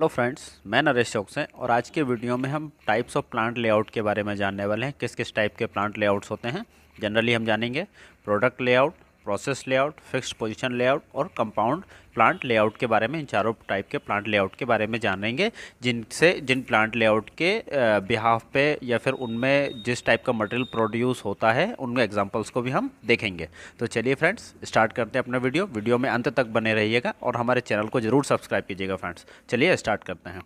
hello friends मैं नरेश चौक से और आज के वीडियो में हम टाइप्स ऑफ प्लांट लेआउट के बारे में जानने वाले हैं किस किस टाइप के प्लांट लेआउट्स होते हैं जनरली हम जानेंगे product layout process layout fix position layout और कंपाउंड प्लांट लेआउट के बारे में इन चारों टाइप के प्लांट लेआउट के बारे में जानेंगे जिनसे जिन प्लांट लेआउट के बिहाफ पे या फिर उनमें जिस टाइप का मटेरियल प्रोड्यूस होता है उनमें एग्जांपल्स को भी हम देखेंगे तो चलिए फ्रेंड्स स्टार्ट करते हैं अपना वीडियो वीडियो में अंत तक बने रहिएगा और हमारे चैनल को ज़रूर सब्सक्राइब कीजिएगा फ्रेंड्स चलिए स्टार्ट करते हैं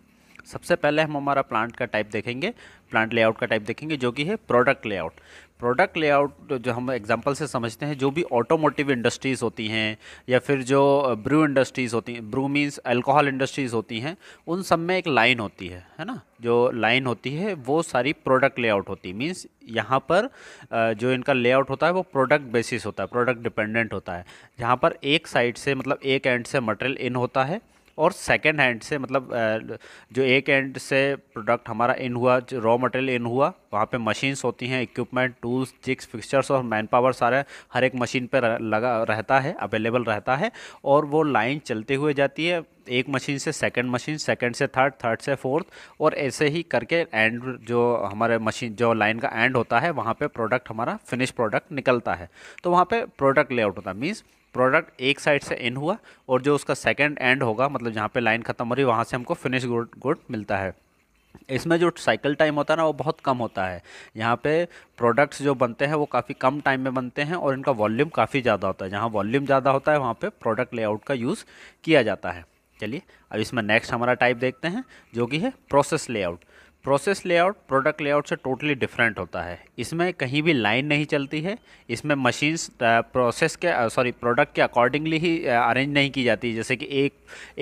सबसे पहले हम हमारा प्लांट का टाइप देखेंगे प्लांट लेआउट का टाइप देखेंगे जो कि है प्रोडक्ट लेआउट प्रोडक्ट लेआउट जो हम एग्जांपल से समझते हैं जो भी ऑटोमोटिव इंडस्ट्रीज़ होती हैं या फिर जो ब्रू इंडस्ट्रीज़ होती हैं ब्रू मीन्स अल्कोहल इंडस्ट्रीज़ होती हैं उन सब में एक लाइन होती है है ना जो लाइन होती है वो सारी प्रोडक्ट लेआउट होती है मीन्स यहाँ पर जो इनका लेआउट होता है वो प्रोडक्ट बेसिस होता है प्रोडक्ट डिपेंडेंट होता है जहाँ पर एक साइड से मतलब एक एंड से मटेरियल इन होता है और सेकेंड हैंड से मतलब जो एक एंड से प्रोडक्ट हमारा इन हुआ जो रॉ मटेरियल इन हुआ वहाँ पे मशीन्स होती हैं इक्विपमेंट टूल्स चिक्स फिक्सचर्स और मैन पावर सारे हर एक मशीन पे लगा रहता है अवेलेबल रहता है और वो लाइन चलते हुए जाती है एक मशीन से सेकंड मशीन सेकंड से थर्ड थर्ड से फोर्थ और ऐसे ही करके एंड जो हमारे मशीन जो लाइन का एंड होता है वहाँ पे प्रोडक्ट हमारा फिनिश प्रोडक्ट निकलता है तो वहाँ पे प्रोडक्ट लेआउट होता है मीन्स प्रोडक्ट एक साइड से इन हुआ और जो उसका सेकेंड एंड होगा मतलब जहाँ पर लाइन खत्म हो रही है वहाँ से हमको फिनिश गुड गुड मिलता है इसमें जो साइकिल टाइम होता है ना वो बहुत कम होता है यहाँ पे प्रोडक्ट्स जो बनते हैं वो काफ़ी कम टाइम में बनते हैं और इनका वॉल्यूम काफ़ी ज़्यादा होता है जहाँ वॉल्यूम ज़्यादा होता है वहाँ पे प्रोडक्ट लेआउट का यूज़ किया जाता है चलिए अब इसमें नेक्स्ट हमारा टाइप देखते हैं जो कि है process layout process layout product layout से टोटली डिफरेंट होता है इसमें कहीं भी लाइन नहीं चलती है इसमें मशीन्स प्रोसेस uh, के सॉरी uh, प्रोडक्ट के अकॉर्डिंगली ही अरेंज uh, नहीं की जाती जैसे कि एक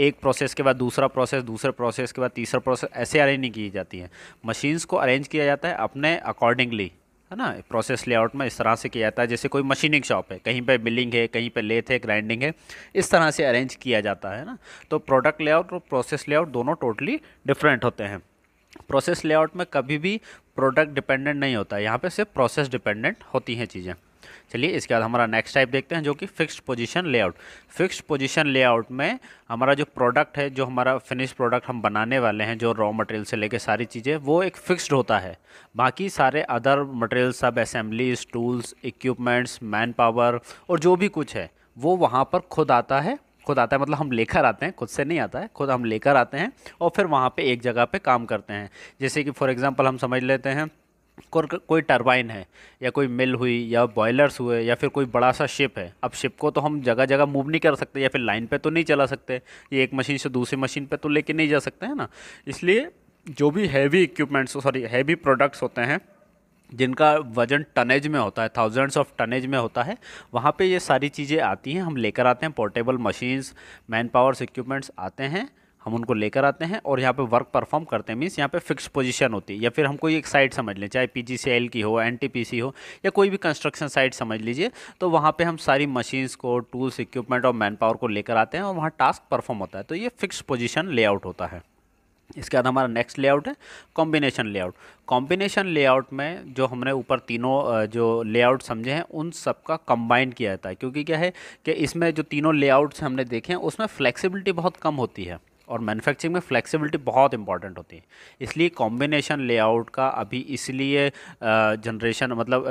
एक प्रोसेस के बाद दूसरा प्रोसेस दूसरे प्रोसेस के बाद तीसरा प्रोसेस ऐसे अरेंज नहीं की जाती है मशीन्स को अरेंज किया जाता है अपने अकॉर्डिंगली है ना प्रोसेस लेआउट में इस तरह से किया जाता है जैसे कोई मशीनिंग शॉप है कहीं पे बिलिंग है कहीं पे लेथ है ग्राइंडिंग है इस तरह से अरेंज किया जाता है ना तो प्रोडक्ट लेआउट और प्रोसेस लेआउट दोनों टोटली डिफरेंट होते हैं प्रोसेस लेआउट में कभी भी प्रोडक्ट डिपेंडेंट नहीं होता है यहाँ पे सिर्फ प्रोसेस डिपेंडेंट होती हैं चीज़ें चलिए इसके बाद हमारा नेक्स्ट टाइप देखते हैं जो कि fixed position layout fixed position layout में हमारा जो प्रोडक्ट है जो हमारा फिनिश प्रोडक्ट हम बनाने वाले हैं जो रॉ मटेरियल से लेके सारी चीज़ें वो एक फिक्स्ड होता है बाकी सारे other material sub assemblies tools equipments man power और जो भी कुछ है वो वहाँ पर खुद आता है खुद आता है मतलब हम लेकर आते हैं खुद से नहीं आता है खुद हम लेकर आते हैं और फिर वहाँ पे एक जगह पे काम करते हैं जैसे कि फॉर एग्ज़ाम्पल हम समझ लेते हैं कोई टरबाइन है या कोई मिल हुई या बॉयलर्स हुए या फिर कोई बड़ा सा शिप है अब शिप को तो हम जगह जगह मूव नहीं कर सकते या फिर लाइन पे तो नहीं चला सकते ये एक मशीन से दूसरी मशीन पे तो लेके नहीं जा सकते हैं ना इसलिए जो भी heavy equipments sorry heavy products होते हैं जिनका वजन टनेज में होता है थाउजेंड्स ऑफ टनेज में होता है वहाँ पे ये सारी चीज़ें आती हैं हम लेकर आते हैं portable machines man powers equipments आते हैं हम उनको लेकर आते हैं और यहाँ पे वर्क परफॉर्म करते हैं मीन्स यहाँ पे फिक्स पोजीशन होती है या फिर हम कोई एक साइट समझ लें चाहे पीजीसीएल की हो एनटीपीसी हो या कोई भी कंस्ट्रक्शन साइट समझ लीजिए तो वहाँ पे हम सारी मशीन्स को टूल्स इक्विपमेंट और मैन पावर को लेकर आते हैं और वहाँ टास्क परफॉर्म होता है तो ये फिक्स पोजिशन लेआउट होता है इसके बाद हमारा नेक्स्ट लेआउट है कॉम्बिनेशन लेआउट कॉम्बिनेशन लेआउट में जो हमने ऊपर तीनों जो लेआउट समझे हैं उन सब का कंबाइन किया जाता है क्योंकि क्या है कि इसमें जो तीनों लेआउट्स हमने देखे हैं उसमें फ्लेक्सिबिलिटी बहुत कम होती है और मैन्युफैक्चरिंग में फ्लेक्सिबिलिटी बहुत इंपॉर्टेंट होती है इसलिए कॉम्बिनेशन लेआउट का अभी इसलिए जनरेशन मतलब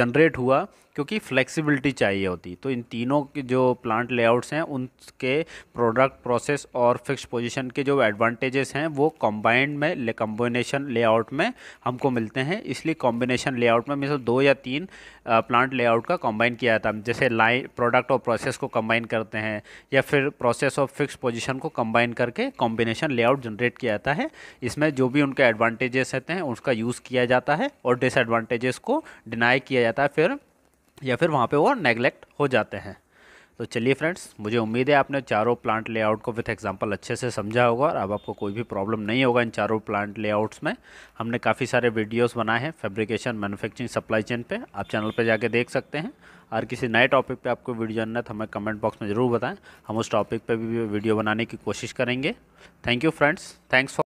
जनरेट हुआ क्योंकि फ्लेक्सिबिलिटी चाहिए होती तो इन तीनों के जो प्लांट लेआउट्स हैं उनके प्रोडक्ट प्रोसेस और फिक्स पोजीशन के जो एडवांटेजेस हैं वो कॉम्बाइंड में कॉम्बिनेशन लेआउट में हमको मिलते हैं इसलिए कॉम्बिनेशन लेआउट में मिसल दो या तीन प्लांट लेआउट का कॉम्बाइन किया जाता है जैसे लाइन प्रोडक्ट और प्रोसेस को कम्बाइन करते हैं या फिर प्रोसेस और फिक्स पोजिशन को कम्बाइन कंबाइन करके कॉम्बिनेशन लेआउट जनरेट किया जाता है इसमें जो भी उनके एडवांटेजेस रहते हैं उसका यूज़ किया जाता है और डिसएडवांटेजेस को डिनाई किया जाता है फिर या फिर वहाँ पे वो नेगलेक्ट हो जाते हैं तो चलिए फ्रेंड्स मुझे उम्मीद है आपने चारों प्लांट लेआउट को विथ एग्जांपल अच्छे से समझा होगा और अब आपको कोई भी प्रॉब्लम नहीं होगा इन चारों प्लांट लेआउट्स में हमने काफ़ी सारे वीडियोस बनाए हैं फैब्रिकेशन मैन्युफैक्चरिंग सप्लाई चेन पे आप चैनल पे जाके देख सकते हैं और किसी नए टॉपिक पे आपको वीडियो जानना तो हमें कमेंट बॉक्स में ज़रूर बताएं हम उस टॉपिक पे भी वीडियो बनाने की कोशिश करेंगे thank you friends thanks for